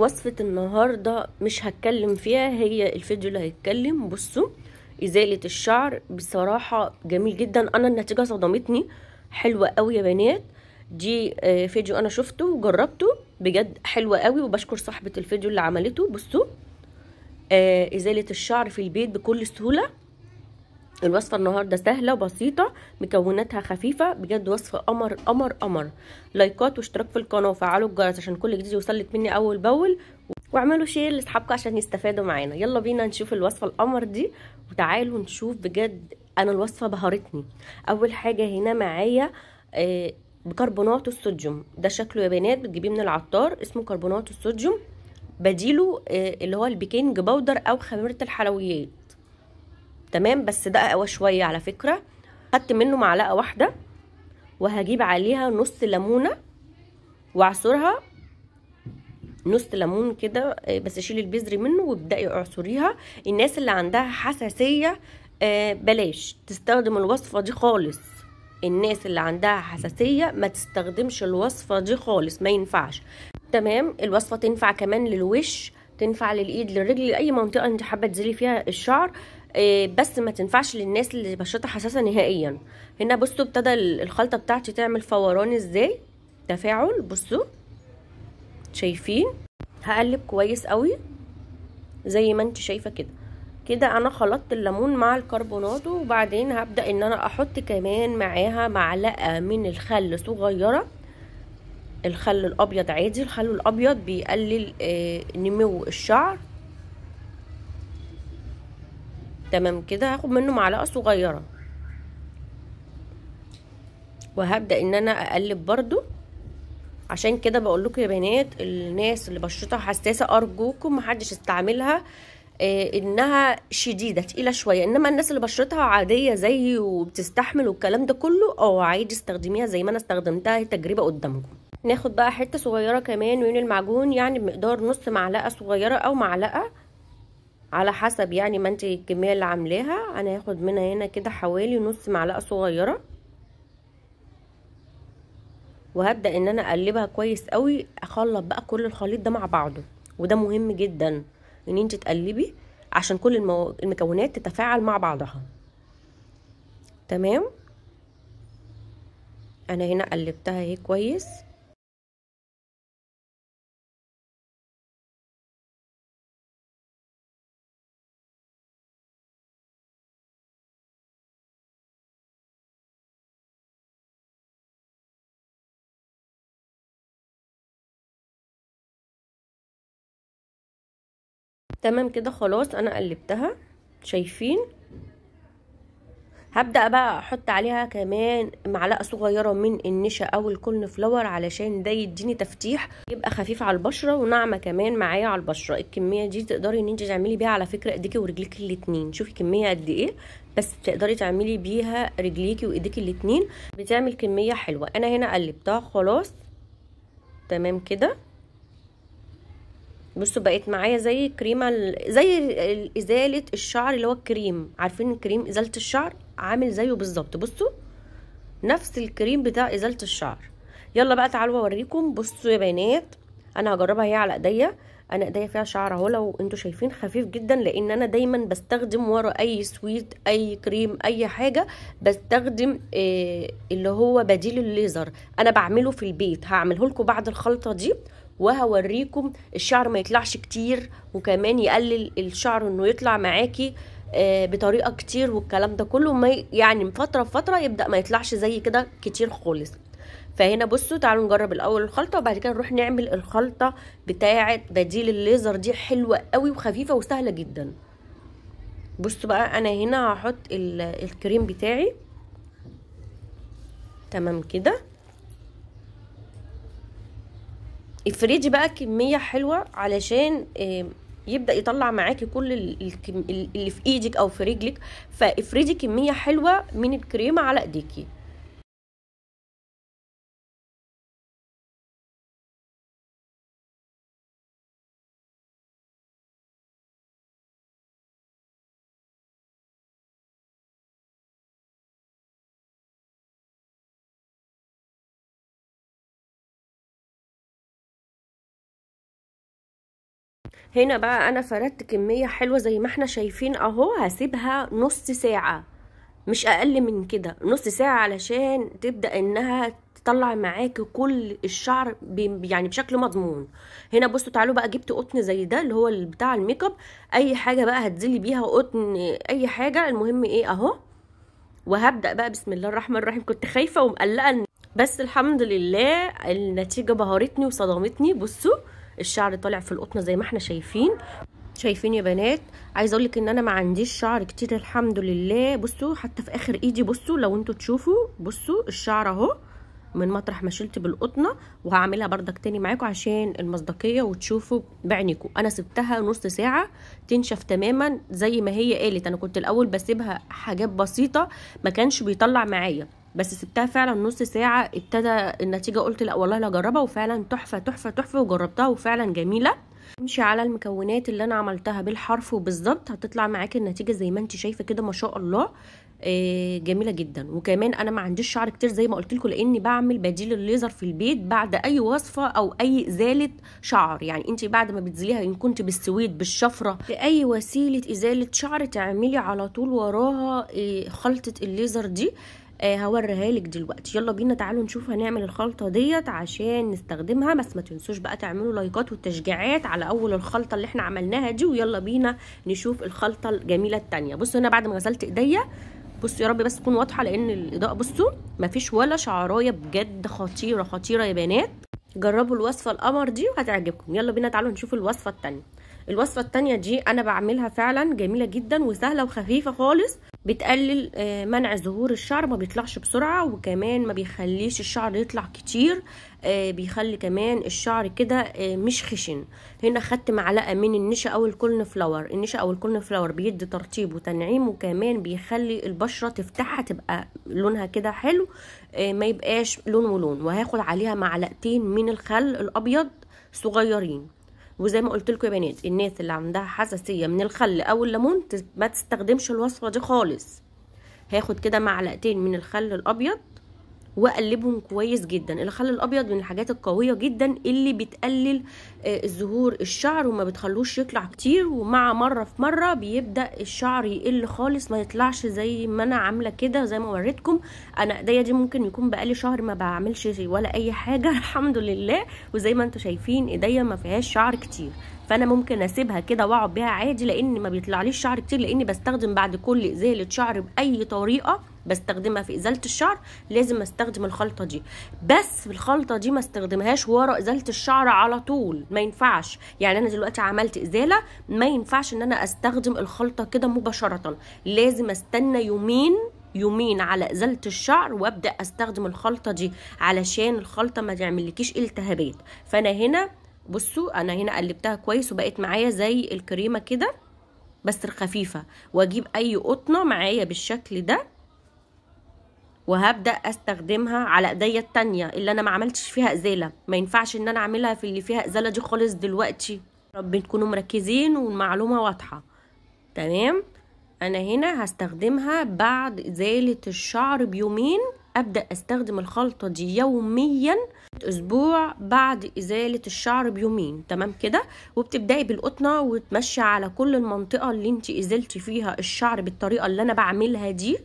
وصفة النهاردة مش هتكلم فيها هي الفيديو اللي هيتكلم بصوا إزالة الشعر بصراحة جميل جدا أنا النتيجة صدمتني حلوة قوي يا بنات دي آه، فيديو أنا شفته وجربته بجد حلوة قوي وبشكر صاحبة الفيديو اللي عملته بصوا آه، إزالة الشعر في البيت بكل سهولة الوصفة النهاردة سهلة وبسيطة مكوناتها خفيفة بجد وصفة قمر قمر قمر لايكات واشتراك في القناة وفعلوا الجرس عشان كل جديد يوصلك مني أول بأول واعملوا شير لاصحابكم عشان يستفادوا معانا يلا بينا نشوف الوصفة القمر دي وتعالوا نشوف بجد أنا الوصفة بهرتني أول حاجة هنا معايا آه، بكربونات الصوديوم ده شكله يا بنات بتجيبيه من العطار اسمه كربونات الصوديوم بديله آه، اللي هو البيكنج باودر او خميره الحلويات تمام بس ده اقوى شويه على فكره خدت منه معلقه واحده وهجيب عليها نص ليمونه واعصرها نص ليمون كده آه، بس اشيل البذر منه وابداي اعصريها الناس اللي عندها حساسيه آه، بلاش تستخدم الوصفه دي خالص الناس اللي عندها حساسيه ما تستخدمش الوصفه دي خالص ما ينفعش تمام الوصفه تنفع كمان للوش تنفع للايد للرجل لاي منطقه انت حابه تزيلي فيها الشعر آه، بس ما تنفعش للناس اللي بشرتها حساسه نهائيا هنا بصوا ابتدى الخلطه بتاعتي تعمل فوران ازاي تفاعل بصوا شايفين هقلب كويس قوي زي ما انت شايفه كده كده انا خلطت الليمون مع الكربوناتو وبعدين هبدا ان انا احط كمان معاها معلقه من الخل صغيره الخل الابيض عادي الخل الابيض بيقلل آه، نمو الشعر تمام كده هاخد منه معلقه صغيره وهبدا ان انا اقلب برضو عشان كده بقول لكم يا بنات الناس اللي بشرتها حساسه ارجوكم محدش يستعملها آه، انها شديده تقيله شويه انما الناس اللي بشرتها عاديه زيي وبتستحمل والكلام ده كله اه عادي استخدميها زي ما انا استخدمتها هي تجربه قدامكم ناخد بقى حته صغيره كمان من المعجون يعني بمقدار نص معلقه صغيره او معلقه على حسب يعني ما انت الكميه اللي عاملاها انا هاخد منها هنا كده حوالي نص معلقه صغيره وهبدا ان انا اقلبها كويس قوي اخلط بقى كل الخليط ده مع بعضه وده مهم جدا ان انت تقلبي عشان كل المو... المكونات تتفاعل مع بعضها تمام انا هنا قلبتها اهي كويس تمام كده خلاص انا قلبتها شايفين هبدا بقى احط عليها كمان معلقه صغيره من النشا او الكورن فلاور علشان ده يديني تفتيح يبقى خفيف على البشره وناعمه كمان معايا على البشره الكميه دي تقدري ان انت تعملي بيها على فكره ايديكي ورجليكي الاتنين شوفي كميه قد ايه بس تقدري تعملي بيها رجليكي وايديكي الاتنين بتعمل كميه حلوه انا هنا قلبتها خلاص تمام كده بصوا بقت معايا زي كريمه زي ازاله الشعر اللي هو الكريم عارفين الكريم ازاله الشعر عامل زيه بالظبط بصوا نفس الكريم بتاع ازاله الشعر يلا بقى تعالوا اوريكم بصوا يا بنات انا هجربها هي على ايديا انا ايديا فيها شعر اهو لو انتوا شايفين خفيف جدا لان انا دايما بستخدم ورا اي سويت اي كريم اي حاجه بستخدم إيه اللي هو بديل الليزر انا بعمله في البيت هعمله لكم بعد الخلطه دي وهوريكم الشعر ما يطلعش كتير وكمان يقلل الشعر انه يطلع معاكي آه، بطريقه كتير والكلام ده كله ما يعني من فتره فترة يبدا ما يطلعش زي كده كتير خالص فهنا بصوا تعالوا نجرب الاول الخلطه وبعد كده نروح نعمل الخلطه بتاعه بديل الليزر دي حلوه قوي وخفيفه وسهله جدا بصوا بقى انا هنا هحط الكريم بتاعي تمام كده افريجي بقى كميه حلوه علشان آه، يبدا يطلع معاكي كل اللي في ايدك او في رجلك فافرجي كميه حلوه من الكريمه على ايديكي هنا بقى انا فردت كميه حلوه زي ما احنا شايفين اهو هسيبها نص ساعه مش اقل من كده نص ساعه علشان تبدا انها تطلع معاك كل الشعر يعني بشكل مضمون هنا بصوا تعالوا بقى جبت قطن زي ده اللي هو بتاع الميك اب اي حاجه بقى هتزلي بيها قطن اي حاجه المهم ايه اهو وهبدا بقى بسم الله الرحمن الرحيم كنت خايفه ومقلقه بس الحمد لله النتيجه بهرتني وصدمتني بصوا الشعر طالع في القطن زي ما احنا شايفين شايفين يا بنات عايزه اقول لك ان انا ما عنديش شعر كتير الحمد لله بصوا حتى في اخر ايدي بصوا لو انتوا تشوفوا بصوا الشعر اهو من مطرح ما شلت بالقطنه وهعملها بردك تاني معاكم عشان المصداقيه وتشوفوا بعينيكم انا سبتها نص ساعه تنشف تماما زي ما هي قالت انا كنت الاول بسيبها حاجات بسيطه ما كانش بيطلع معايا بس سبتها فعلا نص ساعة ابتدى النتيجة قلت لا والله لا جربها وفعلا تحفة تحفة تحفة وجربتها وفعلا جميلة امشي على المكونات اللي انا عملتها بالحرف وبالظبط هتطلع معاك النتيجة زي ما انت شايفة كده ما شاء الله آه، جميله جدا وكمان انا ما عنديش شعر كتير زي ما قلت لكم لاني بعمل بديل الليزر في البيت بعد اي وصفه او اي ازاله شعر يعني انت بعد ما بتزليها ان كنت بالسويد بالشفره باي وسيله ازاله شعر تعملي على طول وراها آه، خلطه الليزر دي آه هوريها لك دلوقتي يلا بينا تعالوا نشوف هنعمل الخلطه ديت عشان نستخدمها بس ما تنسوش بقى تعملوا لايكات وتشجيعات على اول الخلطه اللي احنا عملناها دي ويلا بينا نشوف الخلطه الجميله الثانيه بصوا هنا بعد ما غسلت ايديا بصوا يا رب بس تكون واضحه لان الاضاءه بصوا مفيش ولا شعرايه بجد خطيره خطيره يا بنات جربوا الوصفه القمر دي وهتعجبكم يلا بينا تعالوا نشوف الوصفه الثانيه الوصفه الثانيه دي انا بعملها فعلا جميله جدا وسهله وخفيفه خالص بتقلل آه، منع ظهور الشعر ما بيطلعش بسرعة وكمان ما بيخليش الشعر يطلع كتير آه، بيخلي كمان الشعر كده آه، مش خشن هنا خدت معلقة من النشا او الكولن فلاور النشا او الكولن فلاور بيدي ترطيب وتنعيم وكمان بيخلي البشرة تفتحها تبقى لونها كده حلو ما يبقاش لون ولون وهاخد عليها معلقتين من الخل الابيض صغيرين وزي ما قلت لكم يا بنات الناس اللي عندها حساسيه من الخل او الليمون ما تستخدمش الوصفه دي خالص هاخد كده معلقتين من الخل الابيض واقلبهم كويس جدا الخل الابيض من الحاجات القويه جدا اللي بتقلل آه، ظهور الشعر وما بتخلوش يطلع كتير ومع مره في مره بيبدا الشعر يقل خالص ما يطلعش زي ما انا عامله كده زي ما وريتكم انا ايديا دي ممكن يكون بقالي شهر ما بعملش ولا اي حاجه الحمد لله وزي ما انتم شايفين ايديا ما فيهاش شعر كتير فانا ممكن اسيبها كده واقعد بيها عادي لان ما بيطلعليش شعر كتير لاني بستخدم بعد كل ازاله شعر باي طريقه بستخدمها في ازاله الشعر لازم استخدم الخلطه دي بس الخلطه دي ما استخدمهاش ورا ازاله الشعر على طول ما ينفعش يعني انا دلوقتي عملت ازاله ما ينفعش ان انا استخدم الخلطه كده مباشره لازم استنى يومين يومين على ازاله الشعر وابدا استخدم الخلطه دي علشان الخلطه ما تعملكيش التهابات فانا هنا بصوا انا هنا قلبتها كويس وبقت معايا زي الكريمه كده بس الخفيفه واجيب اي قطنه معايا بالشكل ده وهبدا استخدمها على ايديا التانية اللي انا ما عملتش فيها ازاله ما ينفعش ان انا اعملها في اللي فيها ازاله دي خالص دلوقتي رب تكونوا مركزين والمعلومه واضحه تمام انا هنا هستخدمها بعد ازاله الشعر بيومين ابدا استخدم الخلطه دي يوميا اسبوع بعد ازاله الشعر بيومين تمام كده وبتبداي بالقطنه وتمشي على كل المنطقه اللي انت ازلتي فيها الشعر بالطريقه اللي انا بعملها دي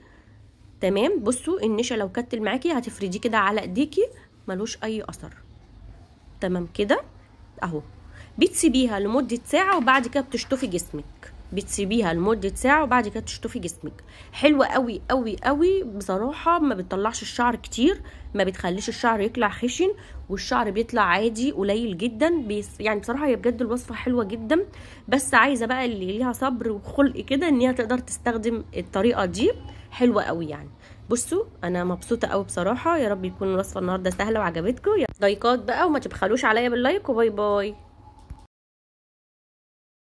تمام بصوا النشا لو كتل معاكي هتفرديه كده على ايديكي ملوش اي اثر تمام كده اهو بتسيبيها لمده ساعه وبعد كده بتشطفي جسمك بتسيبيها لمده ساعه وبعد كده تشطفي جسمك حلوه قوي قوي قوي بصراحه ما بتطلعش الشعر كتير ما بتخليش الشعر يطلع خشن والشعر بيطلع عادي قليل جدا بيس يعني بصراحه هي بجد الوصفه حلوه جدا بس عايزه بقى اللي ليها صبر وخلق كده ان هي تقدر تستخدم الطريقه دي حلوه قوي يعني بصوا انا مبسوطه قوي بصراحه يا رب يكون الوصفه النهارده سهله وعجبتكم لايكات بقى وما تبخلوش عليا باللايك وباي باي